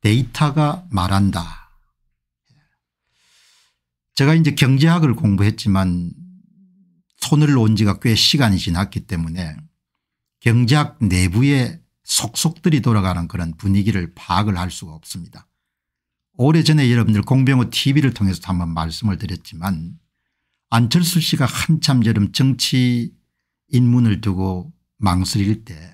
데이터가 말한다. 제가 이제 경제학을 공부했지만 손을 놓은 지가 꽤 시간이 지났기 때문에 경제학 내부의 속속들이 돌아가는 그런 분위기를 파악을 할 수가 없습니다. 오래전에 여러분들 공병호 tv를 통해서 한번 말씀을 드렸지만 안철수 씨가 한참 여름 정치 인문을 두고 망설일 때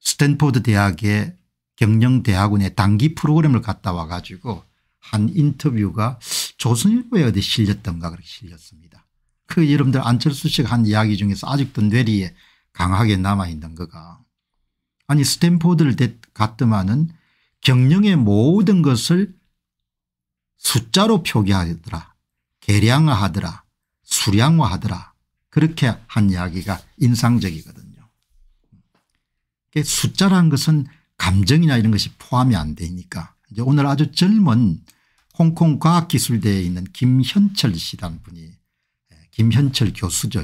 스탠포드 대학의 경영대학원의 단기 프로그램을 갔다 와 가지고 한 인터뷰가 조선일보에 어디 실렸던가 그렇게 실렸습니다. 그 여러분들 안철수 씨가 한 이야기 중에서 아직도 뇌리에 강하게 남아있는 거가 아니 스탠포드를 갔더만은 경영의 모든 것을 숫자로 표기하더라 계량화하더라 수량화하더라 그렇게 한 이야기가 인상적이거든요. 그 숫자란 것은 감정이나 이런 것이 포함이 안 되니까 이제 오늘 아주 젊은 홍콩 과학기술대에 있는 김현철 씨라는 분이 예, 김현철 교수죠.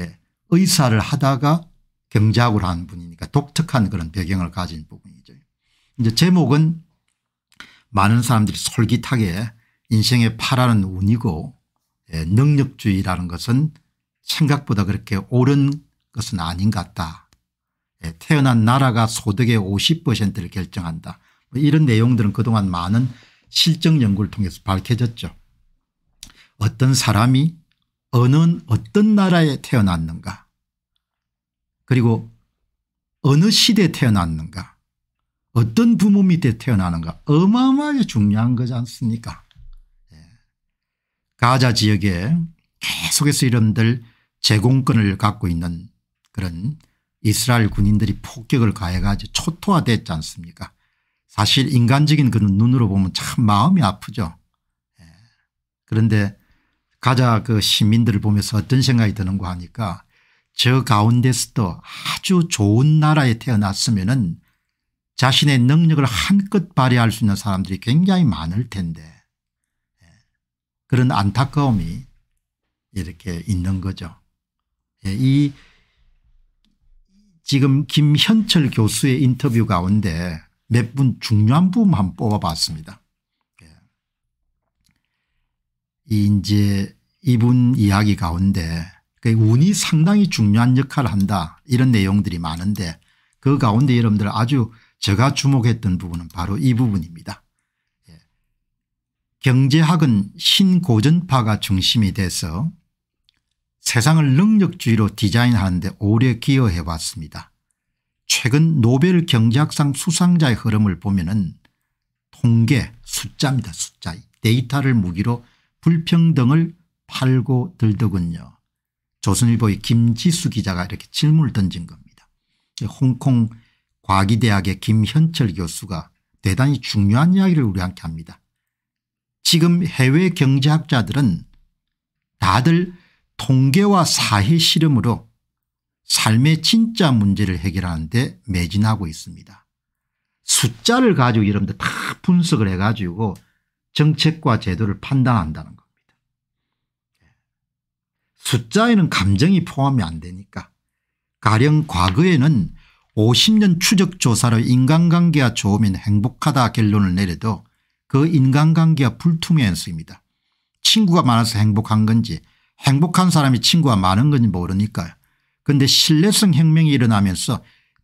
예, 의사를 하다가 경제학을 한 분이니까 독특한 그런 배경을 가진 부분이죠. 이제 제목은 많은 사람들이 솔깃하게 인생의 파라는 운이고 예, 능력주의라는 것은 생각보다 그렇게 옳은 것은 아닌 것 같다 예, 태어난 나라가 소득의 50%를 결정한다. 뭐 이런 내용들은 그동안 많은 실증 연구를 통해서 밝혀졌죠. 어떤 사람이 어느 어떤 나라에 태어났는가 그리고 어느 시대에 태어났는가 어떤 부모 밑에 태어나는가 어마어마하게 중요한 거지 않습니까 예. 가자 지역에 계속해서 이런들 제공권을 갖고 있는 그런 이스라엘 군인들이 폭격을 가해가지고 초토화됐지 않습니까 사실 인간적인 그런 눈으로 보면 참 마음이 아프죠. 예. 그런데 가자 그 시민들을 보면서 어떤 생각이 드는가 하니까 저 가운데서도 아주 좋은 나라에 태어났으면 은 자신의 능력을 한껏 발휘할 수 있는 사람들이 굉장히 많을 텐데 예. 그런 안타까움이 이렇게 있는 거죠. 예, 이 지금 김현철 교수의 인터뷰 가운데 몇 분 중요한 부분만 뽑아봤습니다. 예. 이제 이분 이야기 가운데 그 운이 상당히 중요한 역할을 한다 이런 내용들이 많은데 그 가운데 여러분들 아주 제가 주목했던 부분은 바로 이 부분입니다. 예. 경제학은 신고전파가 중심이 돼서 세상을 능력주의로 디자인하는데 오래 기여해 왔습니다. 최근 노벨 경제학상 수상자의 흐름을 보면 은 통계 숫자입니다. 숫자 데이터를 무기로 불평등을 팔고 들더군요. 조선일보의 김지수 기자가 이렇게 질문을 던진 겁니다. 홍콩 과기대학의 김현철 교수가 대단히 중요한 이야기를 우리한테 합니다. 지금 해외 경제학자들은 다들 통계와 사회 실험으로 삶의 진짜 문제를 해결하는 데 매진하고 있습니다. 숫자를 가지고 여러분들 다 분석을 해가지고 정책과 제도를 판단한다는 겁니다. 숫자에는 감정이 포함이 안 되니까 가령 과거에는 50년 추적조사로 인간관계가 좋으면 행복하다 결론을 내려도 그 인간관계가 불투명했습니다. 친구가 많아서 행복한 건지 행복한 사람이 친구가 많은 건지 모르니까요. 그런데 신뢰성 혁명이 일어나면서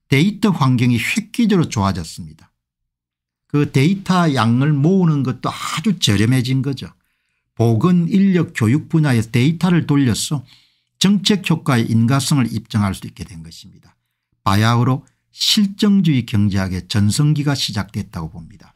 데이터 환경이 획기적으로 좋아졌습니다. 그 데이터 양을 모으는 것도 아주 저렴해진 거죠. 보건 인력 교육 분야에 데이터를 돌려서 정책 효과의 인가성을 입증할 수 있게 된 것입니다. 바야흐로 실정주의 경제학의 전성기가 시작됐다고 봅니다.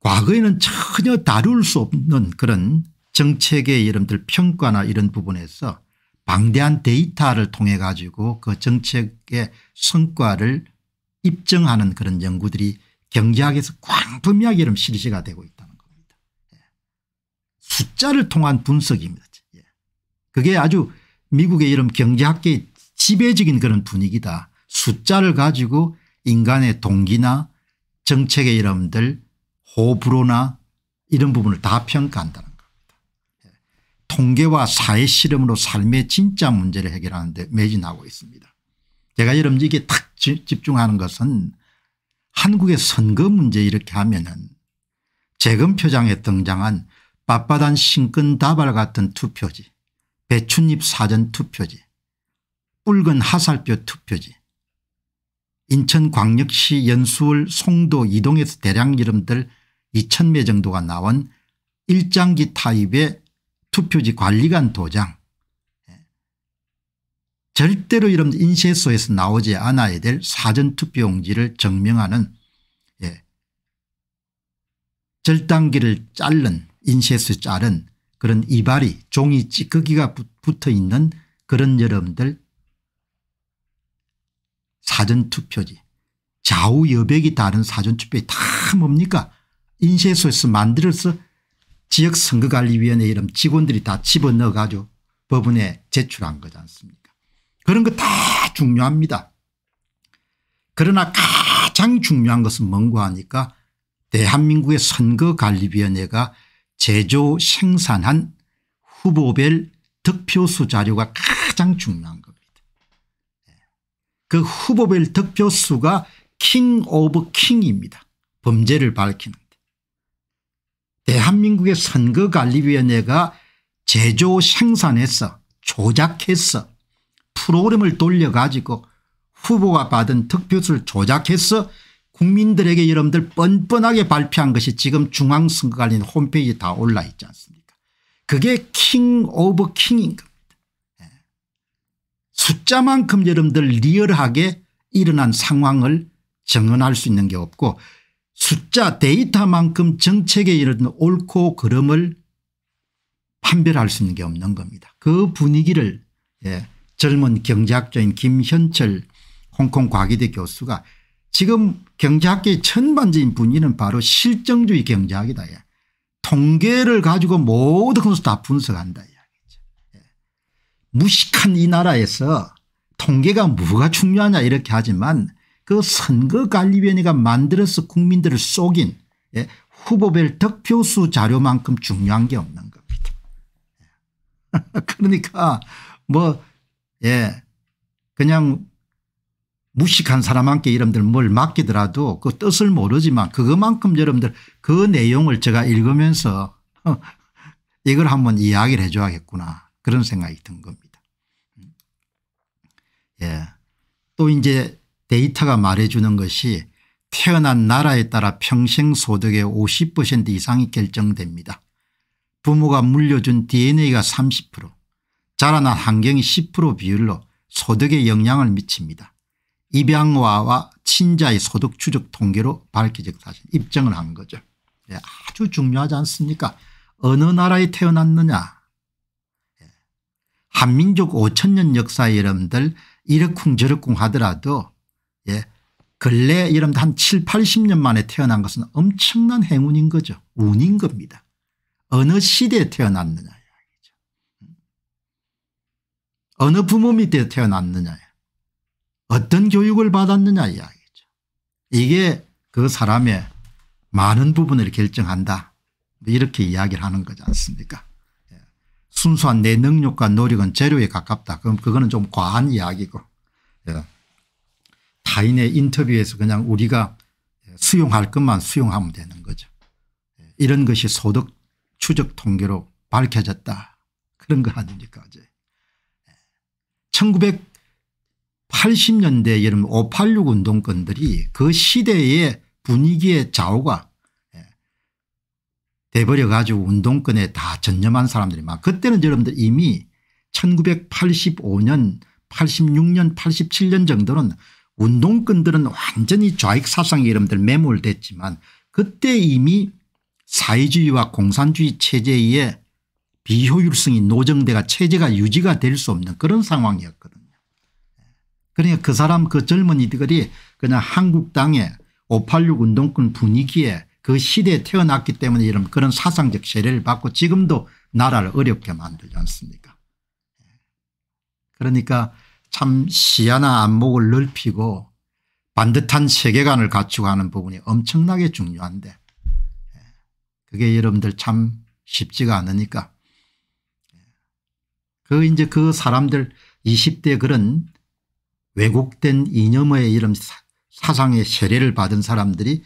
과거에는 전혀 다룰 수 없는 그런 정책의 여러분들 평가나 이런 부분에서 방대한 데이터를 통해 가지고 그 정책의 성과를 입증하는 그런 연구들이 경제학에서 광범위하게 이런 실시가 되고 있다는 겁니다. 예. 숫자를 통한 분석입니다. 예. 그게 아주 미국의 이런 경제학계의 지배적인 그런 분위기다. 숫자를 가지고 인간의 동기나 정책의 이름들 호불호나 이런 부분을 다 평가한다. 통계와 사회 실험으로 삶의 진짜 문제를 해결하는데 매진하고 있습니다. 제가 여러분들 에게탁 집중하는 것은 한국의 선거 문제 이렇게 하면은 재검표장에 등장한 빳빳한 신근 다발 같은 투표지 배춧잎 사전 투표지 붉은 하살표 투표지 인천광역시 연수울 송도 이동에서 대량 이름들 2 0 0 0매 정도가 나온 일장기 타입의 투표지 관리관 도장 예. 절대로 이런 인쇄소에서 나오지 않아야 될 사전투표용지를 증명하는 예. 절단기를 자른 인쇄소 자른 그런 이발이 종이 찌꺼기가 그 붙어 있는 그런 여러분들 사전투표지 좌우여백이 다른 사전투표지 다 뭡니까 인쇄소에서 만들어서 지역선거관리위원회 이름 직원들이 다 집어넣어 가지고 법원에 제출한 거지 않습니까 그런 거 다 중요합니다. 그러나 가장 중요한 것은 뭔고 하니까 대한민국의 선거관리위원회가 제조 생산한 후보별 득표수 자료가 가장 중요한 겁니다. 예. 그 후보별 득표수가 킹 오브 킹입니다. 범죄를 밝히는 대한민국의 선거관리위원회가 제조 생산해서 조작해서 프로그램을 돌려가지고 후보가 받은 득표수를 조작해서 국민들에게 여러분들 뻔뻔하게 발표한 것이 지금 중앙선거관리 홈페이지에 다 올라 있지 않습니까 그게 킹 오브 킹인 겁니다. 예. 숫자만큼 여러분들 리얼하게 일어난 상황을 증언할수 있는 게 없고 숫자 데이터만큼 정책에 이런 옳고 그름을 판별할 수 있는 게 없는 겁니다. 그 분위기를 예, 젊은 경제학자인 김현철 홍콩 과기대 교수가 지금 경제학계의 천반적인 분위기는 바로 실정주의 경제학이다. 예. 통계를 가지고 모든 것을 다 분석한다. 예. 무식한 이 나라에서 통계가 뭐가 중요하냐 이렇게 하지만 그 선거관리위원회가 만들어서 국민들을 속인 예, 후보별 득표수 자료만큼 중요한 게 없는 겁니다. 예. 그러니까 뭐 예, 그냥 무식한 사람한테 여러분들 뭘 맡기더라도 그 뜻을 모르지만 그것만큼 여러분들 그 내용을 제가 읽으면서 어, 이걸 한번 이야기를 해 줘야겠구나 그런 생각이 든 겁니다. 음. 예. 또 이제 데이터가 말해주는 것이 태어난 나라에 따라 평생 소득의 50% 이상이 결정됩니다. 부모가 물려준 dna가 30% 자라난 환경이 10% 비율로 소득에 영향을 미칩니다. 입양와와 친자의 소득 추적 통계로 밝혀적 사실 입증을 한 거죠. 예, 아주 중요하지 않습니까 어느 나라에 태어났느냐 예. 한민족 5천년 역사에 여러분들 이러쿵저러쿵 하더라도 예. 근래 이름도 한 7, 80년 만에 태어난 것은 엄청난 행운인 거죠. 운인 겁니다. 어느 시대에 태어났느냐 어느 부모 밑에 태어났느냐 어떤 교육을 받았느냐 이야기죠. 이게 그 사람의 많은 부분을 결정한다 뭐 이렇게 이야기를 하는 거지 않습니까 예. 순수한 내 능력과 노력은 재료에 가깝다. 그럼 그거는 좀 과한 이야기고 예. 타인의 인터뷰에서 그냥 우리가 수용할 것만 수용하면 되는 거죠. 이런 것이 소득 추적 통계로 밝혀졌다. 그런 거 아닙니까 어제. 1980년대 여름 586 운동권들이 그 시대의 분위기의 좌우가 돼버려 가지고 운동권에 다 전념한 사람들이 막 그때는 여러분들 이미 1985년 86년 87년 정도는 운동권들은 완전히 좌익 사상의이름들 매몰됐지만 그때 이미 사회주의와 공산주의 체제의 비효율성이 노정돼가 체제가 유지가 될 수 없는 그런 상황이었거든요. 그러니까 그 사람 그 젊은이들이 그냥 한국 땅에 586 운동권 분위기에 그 시대에 태어났기 때문에 이런 그런 사상적 세례를 받고 지금도 나라를 어렵게 만들지 않습니까 그러니까 참 시야나 안목을 넓히고 반듯한 세계관을 갖추고 하는 부분이 엄청나게 중요한데 그게 여러분들 참 쉽지가 않으니까 그 이제 그 사람들 20대 그런 왜곡된 이념의 이름 사상의 세례를 받은 사람들이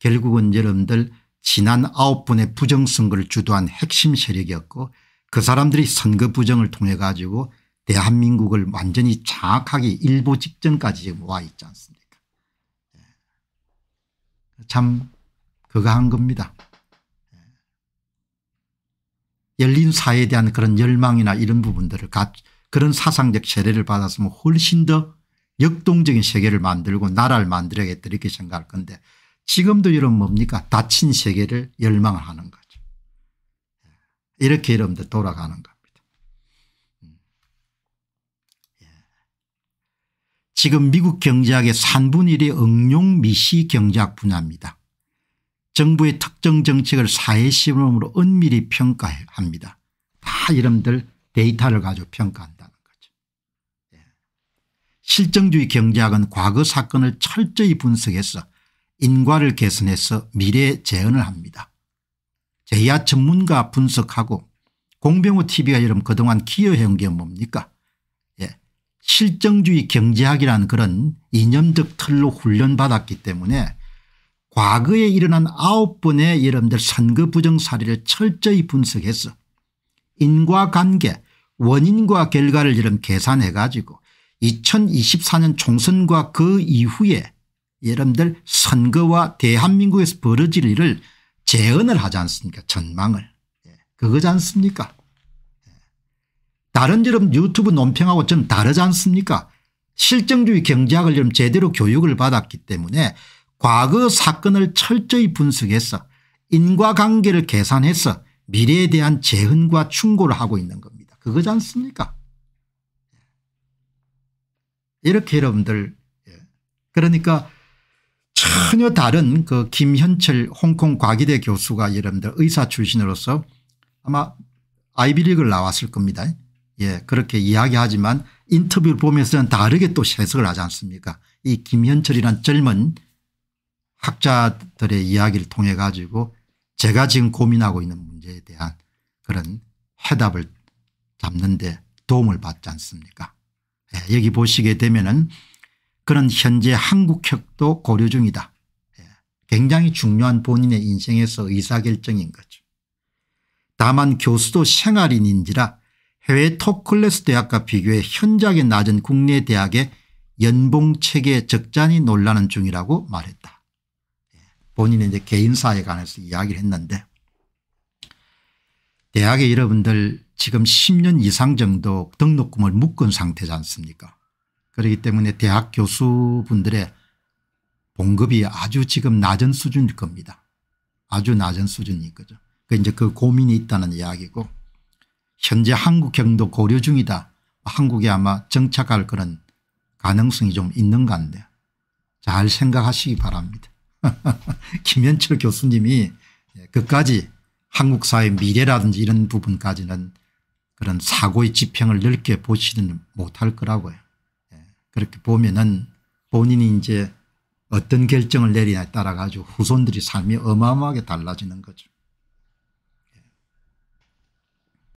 결국은 여러분들 지난 아홉 분의 부정선거를 주도한 핵심 세력이었고 그 사람들이 선거 부정을 통해 가지고 대한민국을 완전히 장악하기 일보 직전까지 와 있지 않습니까 예. 참 그거 한 겁니다. 예. 열린 사회에 대한 그런 열망이나 이런 부분들을 그런 사상적 세례를 받았으면 훨씬 더 역동적인 세계를 만들고 나라를 만들어야겠다 이렇게 생각할 건데 지금도 여러분 뭡니까 닫힌 세계를 열망하는 거죠. 예. 이렇게 여러분들 돌아가는 거 지금 미국 경제학의 3분의 1이 응용 미시 경제학 분야입니다. 정부의 특정 정책을 사회실험으로 은밀히 평가합니다. 다 이름들 데이터를 가지고 평가한다는 거죠. 예. 실정주의 경제학은 과거 사건을 철저히 분석해서 인과를 개선해서 미래 재현을 합니다. 제야 전문가 분석하고 공병호 tv가 여러분 그동안 기여해온 게 뭡니까 실정주의 경제학이라는 그런 이념적 틀로 훈련받았기 때문에 과거에 일어난 아홉 번의 여러분들 선거 부정 사례를 철저히 분석해서 인과관계 원인과 결과를 여러 계산해 가지고 2024년 총선과 그 이후에 여러분들 선거와 대한민국에서 벌어질 일을 재언을 하지 않습니까 전망을 예, 그거지 않습니까 다른 여러분 유튜브 논평하고 좀 다르지 않습니까 실정주의 경제학을 좀 제대로 교육을 받았기 때문에 과거 사건을 철저히 분석해서 인과관계를 계산해서 미래에 대한 재흔과 충고를 하고 있는 겁니다. 그거지 않습니까 이렇게 여러분들 예. 그러니까 전혀 다른 그 김현철 홍콩 과기대 교수가 여러분들 의사 출신으로서 아마 아이비리그를 나왔을 겁니다. 예, 그렇게 이야기하지만 인터뷰를 보면서는 다르게 또 해석을 하지 않습니까 이 김현철이란 젊은 학자들의 이야기를 통해 가지고 제가 지금 고민하고 있는 문제에 대한 그런 해답을 잡는데 도움을 받지 않습니까 예, 여기 보시게 되면은 그런 현재 한국혁도 고려 중이다. 예, 굉장히 중요한 본인의 인생에서 의사결정인 거죠. 다만 교수도 생활인인지라 해외 톱클래스 대학과 비교해 현저하게 낮은 국내 대학의 연봉체계 적잖이 논란은 중이라고 말했다. 예, 본인은 이제 개인사에 관해서 이야기를 했는데 대학의 여러분들 지금 10년 이상 정도 등록금을 묶은 상태지 않습니까 그렇기 때문에 대학 교수분들의 봉급이 아주 지금 낮은 수준일 겁니다. 아주 낮은 수준일 거죠. 그 이제 그 고민이 있다는 이야기고 현재 한국 경도 고려 중이다. 한국에 아마 정착할 그런 가능성이 좀 있는 것 같네요. 잘 생각하시기 바랍니다. 김현철 교수님이 예, 끝까지 한국 사회 미래라든지 이런 부분까지는 그런 사고의 지평을 넓게 보시는 못할 거라고요. 예, 그렇게 보면은 본인이 이제 어떤 결정을 내리냐에 따라 가지고 후손들이 삶이 어마어마하게 달라지는 거죠.